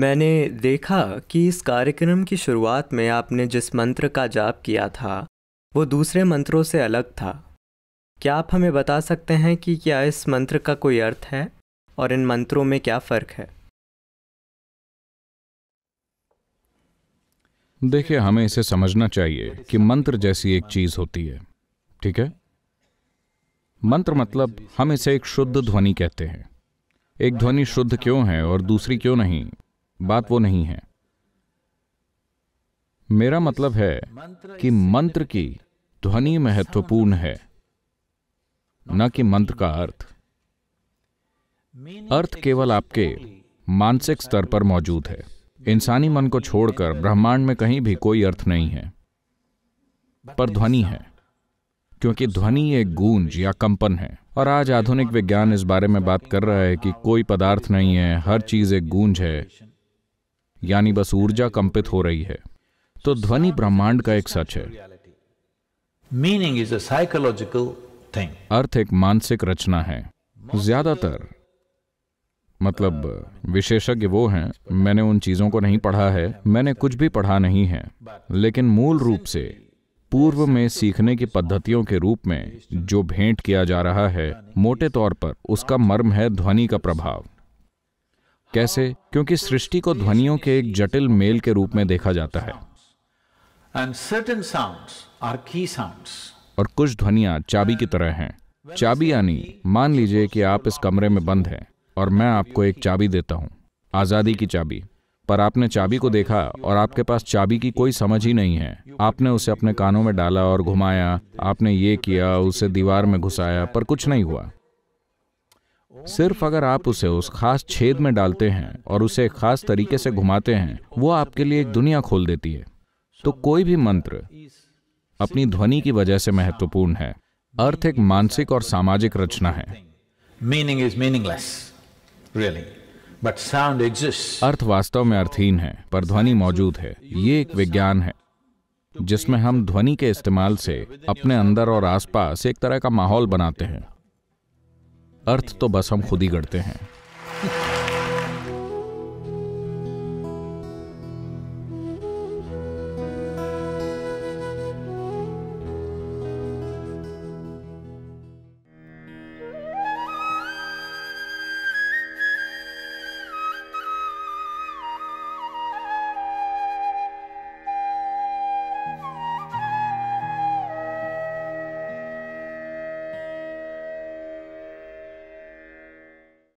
मैंने देखा कि इस कार्यक्रम की शुरुआत में आपने जिस मंत्र का जाप किया था वो दूसरे मंत्रों से अलग था क्या आप हमें बता सकते हैं कि क्या इस मंत्र का कोई अर्थ है और इन मंत्रों में क्या फ़र्क है देखिए हमें इसे समझना चाहिए कि मंत्र जैसी एक चीज़ होती है ठीक है मंत्र मतलब हम इसे एक शुद्ध ध्वनि कहते हैं एक ध्वनि शुद्ध क्यों है और दूसरी क्यों नहीं बात वो नहीं है मेरा मतलब है कि मंत्र की ध्वनि महत्वपूर्ण है न कि मंत्र का अर्थ अर्थ केवल आपके मानसिक स्तर पर मौजूद है इंसानी मन को छोड़कर ब्रह्मांड में कहीं भी कोई अर्थ नहीं है पर ध्वनि है क्योंकि ध्वनि एक गूंज या कंपन है और आज आधुनिक विज्ञान इस बारे में बात कर रहा है कि कोई पदार्थ नहीं है हर चीज एक गूंज है यानी बस ऊर्जा कंपित हो रही है तो ध्वनि ब्रह्मांड का एक सच है मीनिंग इज साइकोलॉजिकल थिंग अर्थ एक मानसिक रचना है ज्यादातर मतलब विशेषज्ञ वो हैं मैंने उन चीजों को नहीं पढ़ा है मैंने कुछ भी पढ़ा नहीं है लेकिन मूल रूप से पूर्व में सीखने की पद्धतियों के रूप में जो भेंट किया जा रहा है मोटे तौर पर उसका मर्म है ध्वनि का प्रभाव कैसे क्योंकि सृष्टि को ध्वनियों के एक जटिल मेल के रूप में देखा जाता है और कुछ ध्वनियां चाबी की तरह हैं चाबी यानी मान लीजिए कि आप इस कमरे में बंद हैं और मैं आपको एक चाबी देता हूं आजादी की चाबी पर आपने चाबी को देखा और आपके पास चाबी की कोई समझ ही नहीं है आपने उसे अपने कानों में डाला और घुमाया आपने ये किया उसे दीवार में घुसाया पर कुछ नहीं हुआ सिर्फ अगर आप उसे उस खास छेद में डालते हैं और उसे एक खास तरीके से घुमाते हैं वो आपके लिए एक दुनिया खोल देती है तो कोई भी मंत्र अपनी ध्वनि की वजह से महत्वपूर्ण है अर्थ एक मानसिक और सामाजिक रचना है meaning is meaningless really but sound exist अर्थ वास्तव में अर्थहीन है पर ध्वनि मौजूद है ये एक विज्ञान है जिसमें हम ध्वनि के इस्तेमाल से अपने अंदर और आसपास एक तरह का माहौल बनाते हैं अर्थ तो बस हम खुद ही गढ़ते हैं